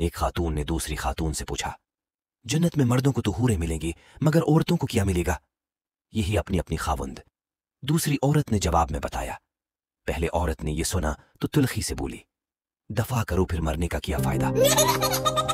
एक खातून ने दूसरी खातून से पूछा जन्नत में मर्दों को तो हूरे मिलेंगी मगर औरतों को क्या मिलेगा यही अपनी अपनी खावंद दूसरी औरत ने जवाब में बताया पहले औरत ने यह सुना तो तुलखी से बोली दफा करो फिर मरने का क्या फायदा